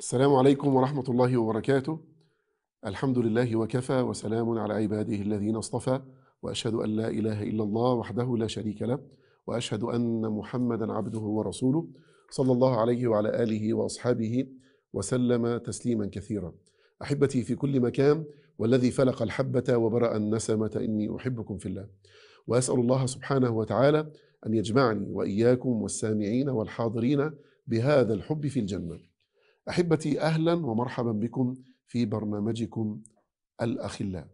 السلام عليكم ورحمة الله وبركاته الحمد لله وكفى وسلام على عباده الذين اصطفى وأشهد أن لا إله إلا الله وحده لا شريك له وأشهد أن محمدا عبده ورسوله صلى الله عليه وعلى آله وأصحابه وسلم تسليما كثيرا أحبتي في كل مكان والذي فلق الحبة وبرأ النسمة إني أحبكم في الله وأسأل الله سبحانه وتعالى أن يجمعني وإياكم والسامعين والحاضرين بهذا الحب في الجنة احبتي اهلا ومرحبا بكم في برنامجكم الاخلاء.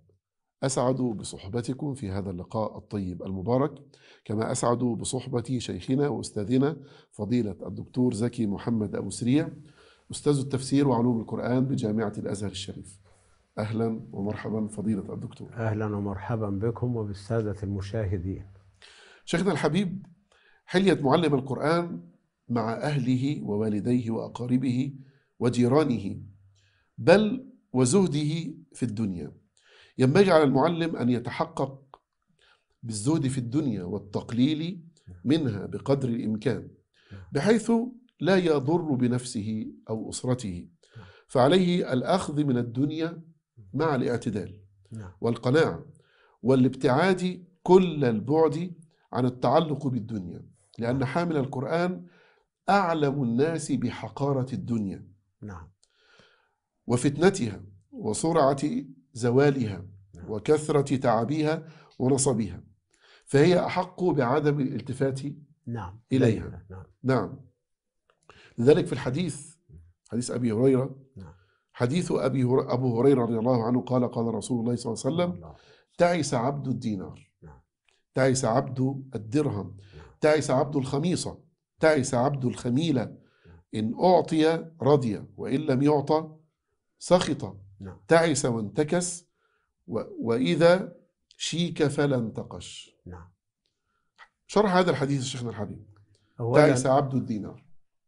اسعد بصحبتكم في هذا اللقاء الطيب المبارك، كما اسعد بصحبه شيخنا واستاذنا فضيله الدكتور زكي محمد ابو سريع استاذ التفسير وعلوم القران بجامعه الازهر الشريف. اهلا ومرحبا فضيله الدكتور. اهلا ومرحبا بكم وبالساده المشاهدين. شيخنا الحبيب حليت معلم القرآن مع أهله ووالديه وأقاربه وجيرانه بل وزهده في الدنيا ينبغي على المعلم أن يتحقق بالزهد في الدنيا والتقليل منها بقدر الإمكان بحيث لا يضر بنفسه أو أسرته فعليه الأخذ من الدنيا مع الاعتدال نعم. والقناعة والابتعاد كل البعد عن التعلق بالدنيا لأن حامل القرآن أعلم الناس بحقارة الدنيا نعم وفتنتها وسرعة زوالها نعم. وكثرة تعبها ونصبها فهي أحق بعدم الالتفات نعم إليها نعم, نعم. لذلك في الحديث حديث أبي هريرة نعم. حديث أبي هر... أبو هريرة رضي الله عنه قال قال رسول الله صلى الله عليه وسلم تعس عبد الدينار نعم. تعس عبد الدرهم نعم. تعس عبد الخميصة تعس عبد الخميلة إن أعطي رضي وإن لم يعطى سخط نعم. تعس وانتكس وإذا شيك فلا انتقش نعم شرح هذا الحديث شيخنا الحبيب تعس عبد الدينار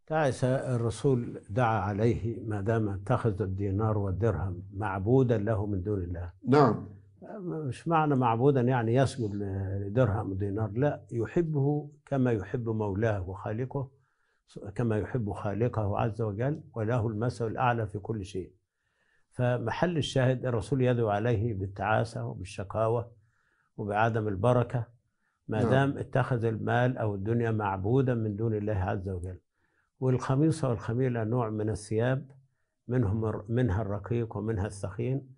تعس الرسول دعا عليه ما دام اتخذ الدينار والدرهم معبودا له من دون الله نعم مش معنى معبودا يعني يسجد لدرهم ودينار لا يحبه كما يحب مولاه وخالقه كما يحب خالقه عز وجل وله المثل الأعلى في كل شيء فمحل الشاهد الرسول يدعو عليه بالتعاسة وبالشقاوة وبعدم البركة ما نعم. دام اتخذ المال أو الدنيا معبودا من دون الله عز وجل والخميصة والخميلة نوع من الثياب منهم منها الرقيق ومنها الثخين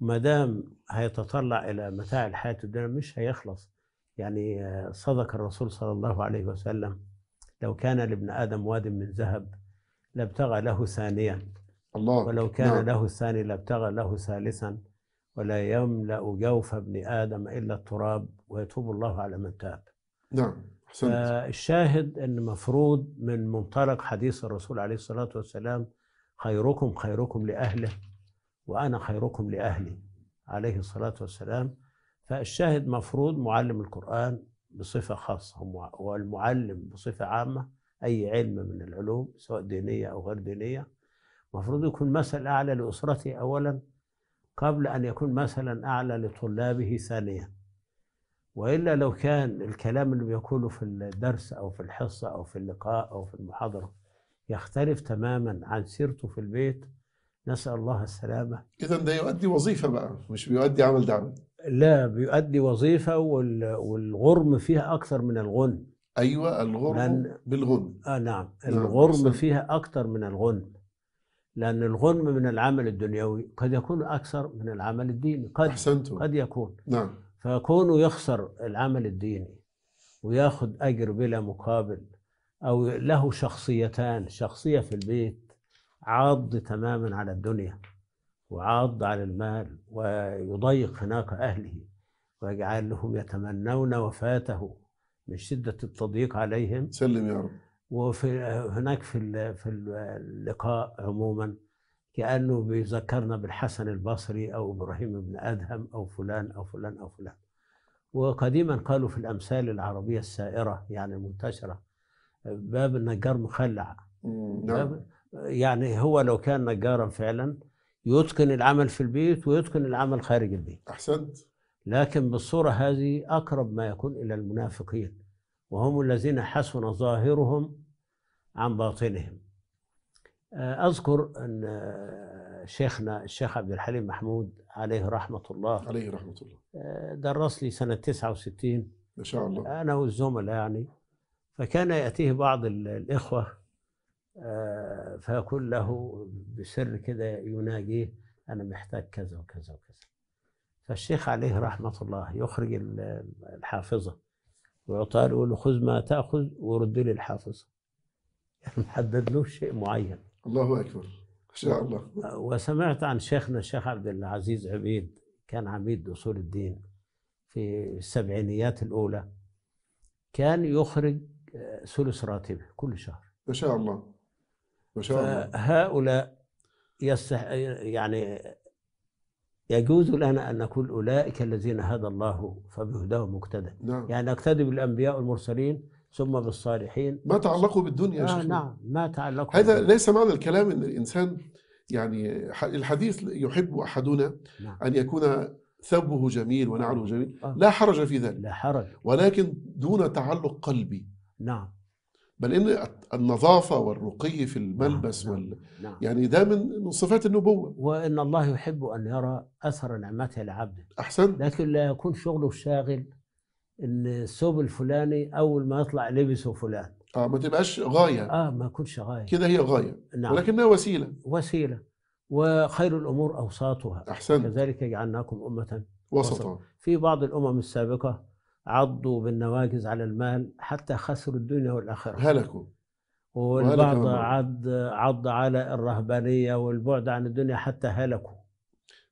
ما دام هيتطلع إلى متاع الحياة الدنيا مش هيخلص يعني آه، صدق الرسول صلى الله عليه وسلم لو كان لابن آدم واد من ذهب لابتغى له ثانيا الله ولو كان نعم. له ثاني لابتغى له ثالثا ولا يملأ جوف ابن آدم إلا التراب ويتوب الله على من تاب نعم الشاهد أن مفروض من منطلق حديث الرسول عليه الصلاة والسلام خيركم خيركم لأهله وأنا خيركم لأهلي عليه الصلاة والسلام فالشاهد مفروض معلم القرآن بصفة خاصة والمعلم بصفة عامة أي علم من العلوم سواء دينية أو غير دينية المفروض يكون مثل أعلى لأسرته أولا قبل أن يكون مثلا أعلى لطلابه ثانيا وإلا لو كان الكلام اللي بيقوله في الدرس أو في الحصة أو في اللقاء أو في المحاضرة يختلف تماما عن سيرته في البيت نسأل الله السلامة إذا ده يؤدي وظيفة بقى مش بيؤدي عمل دعوة لا بيؤدي وظيفه والغرم فيها اكثر من الغنم ايوه الغرم لأن بالغنم اه نعم, نعم، الغرم بس. فيها اكثر من الغنم لأن الغنم من العمل الدنيوي قد يكون أكثر من العمل الديني قد أحسنتم. قد يكون نعم فكونه يخسر العمل الديني وياخذ أجر بلا مقابل أو له شخصيتان شخصية في البيت عاض تماما على الدنيا وعاض على المال ويضيق هناك أهله ويجعلهم يتمنون وفاته من شدة التضييق عليهم سلم يا رب وفي هناك في في اللقاء عموما كأنه بيذكرنا بالحسن البصري أو إبراهيم بن أدهم أو فلان أو فلان أو فلان وقديما قالوا في الأمثال العربية السائرة يعني المنتشرة باب النجار مخلع باب نعم. يعني هو لو كان نجارا فعلا يتقن العمل في البيت ويتقن العمل خارج البيت أحسنت لكن بالصورة هذه أقرب ما يكون إلى المنافقين وهم الذين حسن ظاهرهم عن باطنهم آه، أذكر أن آه، شيخنا الشيخ عبد الحليم محمود عليه رحمة الله عليه رحمة الله آه، درس لي سنة 69 ما شاء الله أنا والزملاء يعني فكان يأتيه بعض الإخوة آه، فيقول له بسر كده يناجيه أنا محتاج كذا وكذا وكذا فالشيخ عليه رحمة الله يخرج الحافظة ويعطاه يقول له خذ ما تأخذ ورد لي الحافظة يعني له شيء معين الله أكبر ما شاء الله آه، وسمعت عن شيخنا الشيخ عبد العزيز عبيد كان عميد أصول الدين في السبعينيات الأولى كان يخرج آه، ثلث راتبه كل شهر ما شاء الله هؤلاء يستح... يعني يجوز لنا أن نقول أولئك الذين هدى الله فبهداه مقتدى نعم. يعني نقتدي بالأنبياء والمرسلين ثم بالصالحين ما تعلقوا بالدنيا آه نعم ما تعلقوا هذا بالدنيا. ليس معنى الكلام أن الإنسان يعني الحديث يحب أحدنا نعم. أن يكون ثوبه جميل ونعله جميل آه. لا حرج في ذلك لا حرج ولكن دون تعلق قلبي نعم بل ان النظافه والرقي في الملبس نعم وال... نعم،, نعم يعني ده من من صفات النبوه وان الله يحب ان يرى اثر نعمته لعبده احسن لكن لا يكون شغله شاغل ان الثوب الفلاني اول ما يطلع لبسه فلان اه ما تبقاش غايه اه ما يكونش غايه كده هي غايه نعم ولكنها وسيله وسيله وخير الامور اوساطها احسن كذلك جعلناكم امه وسطا في بعض الامم السابقه عضوا بالنواجذ على المال حتى خسروا الدنيا والآخرة هلكوا والبعض عض عض على الرهبانية والبعد عن الدنيا حتى هلكوا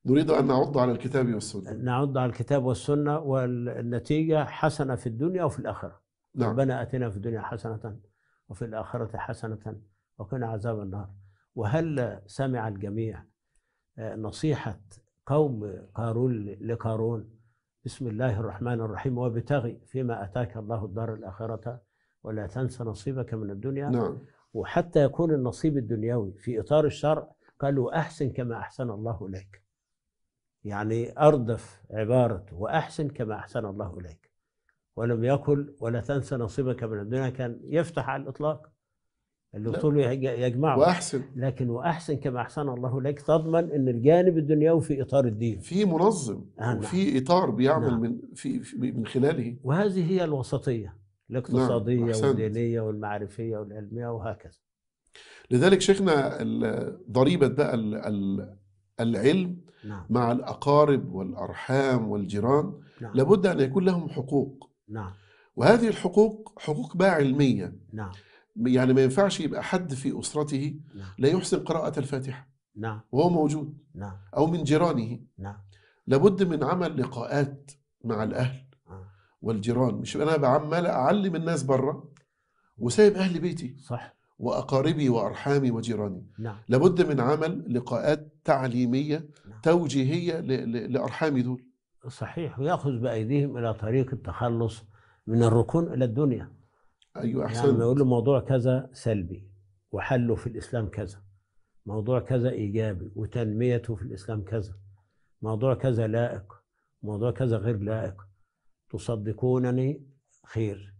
نريد أن نعض على الكتاب والسنة نعض على الكتاب والسنة والنتيجة حسنة في الدنيا وفي الآخرة نعم. ربنا أتنا في الدنيا حسنة وفي الآخرة حسنة وقنا عذاب النار وهل سمع الجميع نصيحة قوم قارون لقارون بسم الله الرحمن الرحيم وابتغي فيما أتاك الله الدار الآخرة ولا تنس نصيبك من الدنيا نعم. وحتى يكون النصيب الدنيوي في إطار الشرع قال وأحسن كما أحسن الله إليك يعني أردف عبارة وأحسن كما أحسن الله إليك ولم يقل ولا تنس نصيبك من الدنيا كان يفتح على الإطلاق اللي طول يجمعه واحسن لكن واحسن كما احسن الله لك تضمن ان الجانب الدنيوي في اطار الدين في منظم آه، نعم. وفي اطار بيعمل نعم. من في من خلاله وهذه هي الوسطيه الاقتصاديه نعم. والدينيه والمعرفيه والعلميه وهكذا لذلك شيخنا ضريبه بقى العلم نعم. مع الاقارب والارحام والجيران نعم. لابد ان يكون لهم حقوق نعم وهذه الحقوق حقوق بقى علميه نعم يعني ما ينفعش يبقى حد في اسرته نعم. لا يحسن قراءه الفاتحه نعم وهو موجود نعم او من جيرانه نعم لابد من عمل لقاءات مع الاهل آه. والجيران مش انا بعمل اعلم الناس بره وسايب اهل بيتي صح واقاربي وارحامي وجيراني نعم. لابد من عمل لقاءات تعليميه نعم. توجيهيه لارحامي دول صحيح وياخذ بايديهم الى طريق التخلص من الركون الى الدنيا ايوه احسن يعني يقول له موضوع كذا سلبي وحله في الاسلام كذا موضوع كذا ايجابي وتنميته في الاسلام كذا موضوع كذا لائق موضوع كذا غير لائق تصدقونني خير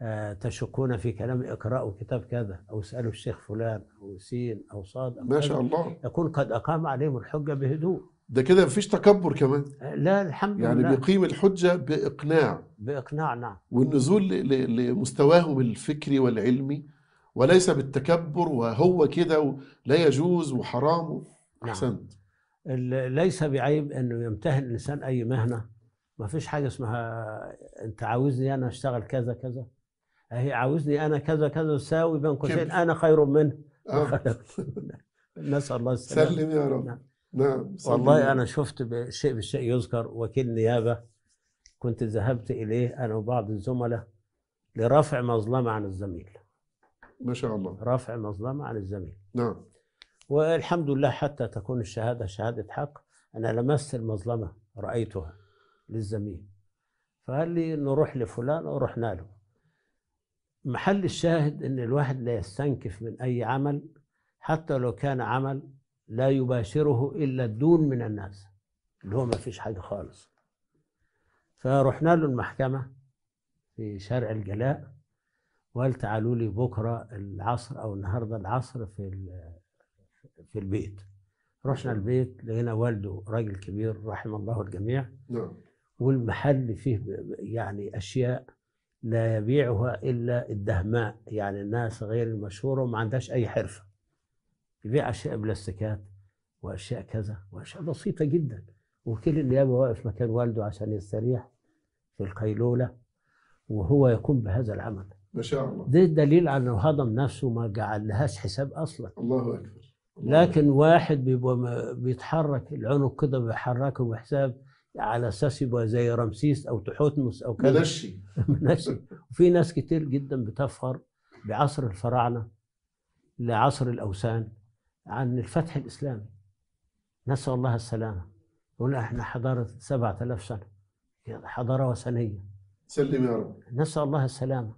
آه تشكون في كلامي اقرأوا كتاب كذا أو اسألوا الشيخ فلان أو سين أو صاد أو ما شاء الله يكون قد أقام عليهم الحجة بهدوء ده كده مفيش تكبر كمان آه، لا الحمد يعني لله يعني بيقيم الحجه باقناع باقناع نعم والنزول لمستواهم الفكري والعلمي وليس بالتكبر وهو كده لا يجوز وحرام نعم. احسنت نعم. ليس بعيب انه يمتهن الانسان اي مهنه ما فيش حاجه اسمها انت عاوزني انا اشتغل كذا كذا هي عاوزني انا كذا كذا ساوي بين قوسين انا خير منه آه. نسال الله السلامه سلم يا رب نعم. نعم والله أنا شفت شيء بالشيء يذكر وكيل نيابة كنت ذهبت إليه أنا وبعض الزملاء لرفع مظلمة عن الزميل ما شاء الله رفع مظلمة عن الزميل نعم والحمد لله حتى تكون الشهادة شهادة حق أنا لمست المظلمة رأيتها للزميل فقال لي نروح لفلان ورحنا له محل الشاهد ان الواحد لا يستنكف من اي عمل حتى لو كان عمل لا يباشره إلا الدون من الناس اللي هو ما فيش حاجة خالص فرحنا له المحكمة في شارع الجلاء وقال تعالوا لي بكرة العصر أو النهاردة العصر في في البيت رحنا نعم. البيت لقينا والده راجل كبير رحم الله الجميع نعم والمحل فيه يعني أشياء لا يبيعها إلا الدهماء يعني الناس غير المشهورة وما عندهاش أي حرفة يبيع أشياء بلاستيكات وأشياء كذا وأشياء بسيطة جدا وكيل النيابة واقف مكان والده عشان يستريح في القيلولة وهو يقوم بهذا العمل ما شاء الله ده دليل على أنه هضم نفسه ما جعلهاش حساب أصلا الله أكبر لكن واحد بيبقى بيتحرك العنق كده بيحركه بحساب على اساس يبقى زي رمسيس او تحتمس او كذا منشي منشي وفي ناس كتير جدا بتفخر بعصر الفراعنه لعصر الاوثان عن الفتح الإسلامي نسأل الله السلامة يقول احنا حضارة سبعة آلاف سنة حضارة وثنية سلم يا رب نسأل الله السلامة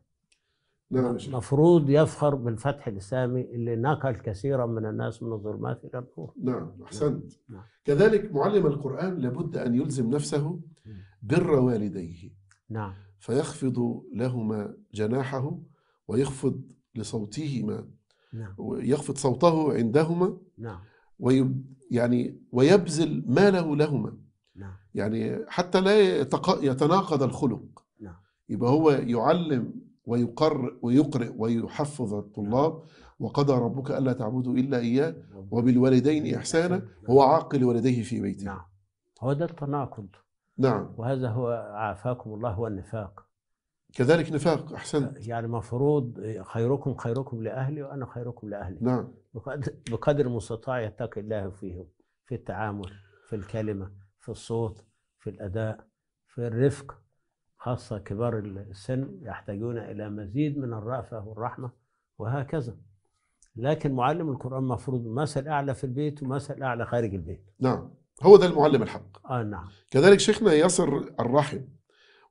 نعم المفروض يفخر بالفتح الإسلامي اللي نقل كثيرا من الناس من الظلمات إلى النور نعم أحسنت نعم. نعم. كذلك معلم القرآن لابد أن يلزم نفسه بر والديه نعم فيخفض لهما جناحه ويخفض لصوتهما نعم. ويخفض صوته عندهما نعم. ويب يعني ويبذل ماله لهما نعم. يعني حتى لا يتناقض الخلق نعم. يبقى هو يعلم ويقر ويقرئ ويحفظ الطلاب نعم. وقضى ربك ألا تعبدوا إلا إياه وبالوالدين إحسانا هو عاقل لوالديه في بيته نعم هو ده التناقض نعم وهذا هو عافاكم الله هو النفاق كذلك نفاق احسنت يعني مفروض خيركم خيركم لاهلي وانا خيركم لاهلي نعم بقدر المستطاع يتقي الله فيهم في التعامل في الكلمه في الصوت في الاداء في الرفق خاصه كبار السن يحتاجون الى مزيد من الرافه والرحمه وهكذا لكن معلم القران مفروض مثل اعلى في البيت ومثل اعلى خارج البيت نعم هو ده المعلم الحق اه نعم كذلك شيخنا يصر الرحم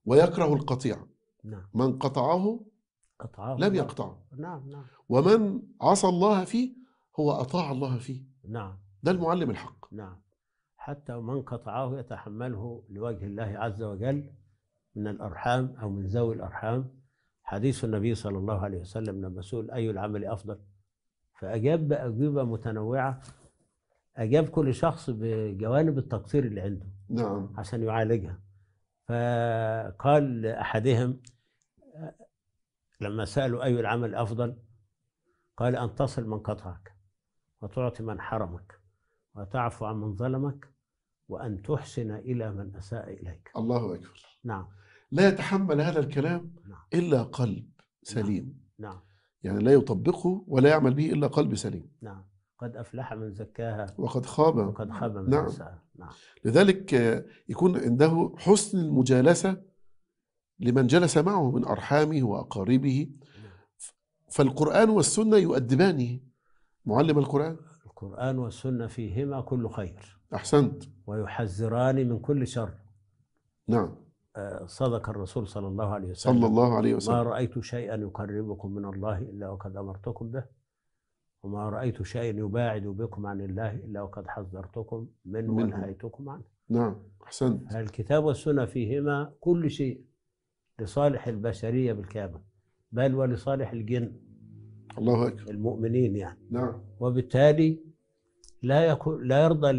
ويكره القطيع نعم من قطعه قطعه لم يقطعه نعم نعم ومن عصى الله فيه هو أطاع الله فيه نعم ده المعلم الحق نعم حتى من قطعه يتحمله لوجه الله عز وجل من الأرحام أو من ذوي الأرحام حديث النبي صلى الله عليه وسلم لما سئل أي العمل أفضل فأجاب بأجوبة متنوعة أجاب كل شخص بجوانب التقصير اللي عنده نعم عشان يعالجها فقال لأحدهم لما سألوا أي العمل أفضل قال أن تصل من قطعك وتعطي من حرمك وتعفو عن من ظلمك وأن تحسن إلى من أساء إليك الله أكبر نعم لا يتحمل هذا الكلام نعم. إلا قلب نعم. سليم نعم. نعم يعني لا يطبقه ولا يعمل به إلا قلب سليم نعم قد أفلح من زكاها وقد خاب وقد خاب من نعم. نعم لذلك يكون عنده حسن المجالسة لمن جلس معه من أرحامه وأقاربه نعم. فالقرآن والسنة يؤدبانه معلم القرآن القرآن والسنة فيهما كل خير أحسنت ويحذران من كل شر نعم آه، صدق الرسول صلى الله عليه وسلم صلى الله عليه وسلم ما رأيت شيئا يقربكم من الله إلا وقد أمرتكم به وما رأيت شيئا يباعد بكم عن الله إلا وقد حذرتكم منه ونهيتكم عنه نعم أحسنت الكتاب والسنة فيهما كل شيء لصالح البشرية بالكامل بل ولصالح الجن الله أكبر المؤمنين يعني نعم وبالتالي لا يكون لا يرضى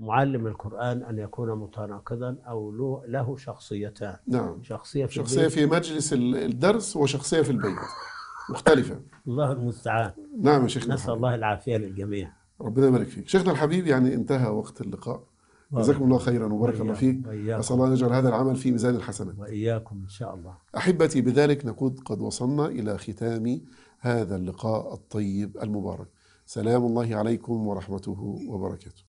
معلم القرآن أن يكون متناقضا أو له, له شخصيتان نعم شخصية في شخصية في مجلس الدرس وشخصية في البيت مختلفة الله المستعان نعم يا شيخنا نسأل الله العافية للجميع ربنا يبارك فيك شيخنا الحبيب يعني انتهى وقت اللقاء جزاكم الله خيرا وبارك الله فيك أسأل الله أن يجعل هذا العمل في ميزان الحسنات وإياكم إن شاء الله أحبتي بذلك نكون قد وصلنا إلى ختام هذا اللقاء الطيب المبارك سلام الله عليكم ورحمته وبركاته